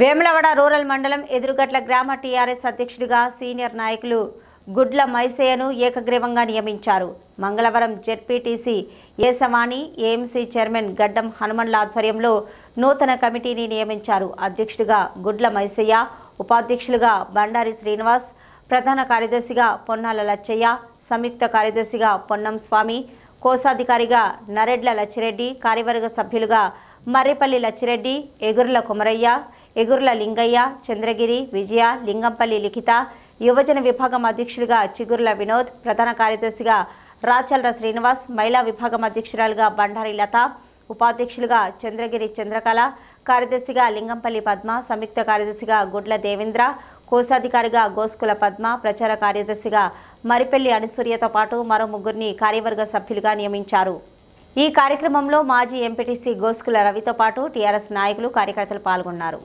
Vemulawada rural మండలం ఎదురుగట్ల గ్రామ TRS అధ్యక్షుడిగా సీనియర్ నాయకులు గుడ్ల మైసయ్యను ఏకగ్రీవంగా నియమించారు మంగళవారం జెడ్పీటీసీ ఏసవాణి ఏఎంసీ చైర్మన్ గడ్డం హనుమన్ల ఆధ్వర్యంలో నూతన కమిటీని నియమించారు అధ్యక్షుడిగా గుడ్ల మైసయ్య ఉపాధ్యక్షులుగా బండారి శ్రీనివాస్ ప్రధాన కార్యదర్శిగా పొన్నాల లచ్చయ్య సంయుక్త కార్యదర్శిగా పొన్నం స్వామి కోశాధికారిగా నరెడ్ల లచ్చిరెడ్డి కార్యవర్గ సభ్యులుగా మర్రిపల్లి లచ్చిరెడ్డి ఎగుర్ల కుమరయ్య ఎగుర్ల లింగయ్య చంద్రగిరి విజయ లింగంపల్లి లిఖిత యువజన విభాగం అధ్యక్షులుగా చిగుర్ల వినోద్ ప్రధాన కార్యదర్శిగా రాచల్ర శ్రీనివాస్ మహిళా విభాగం అధ్యక్షురాలుగా బండారి లత ఉపాధ్యక్షులుగా చంద్రగిరి చంద్రకళ కార్యదర్శిగా లింగంపల్లి పద్మ సంయుక్త కార్యదర్శిగా గుడ్ల దేవేంద్ర కోశాధికారిగా గోస్కుల పద్మ ప్రచార కార్యదర్శిగా మరిపెల్లి అనుసూర్యతో పాటు మరో ముగ్గురిని కార్యవర్గ సభ్యులుగా నియమించారు ఈ కార్యక్రమంలో మాజీ ఎంపీటీసీ గోస్కుల రవితో పాటు టీఆర్ఎస్ నాయకులు కార్యకర్తలు పాల్గొన్నారు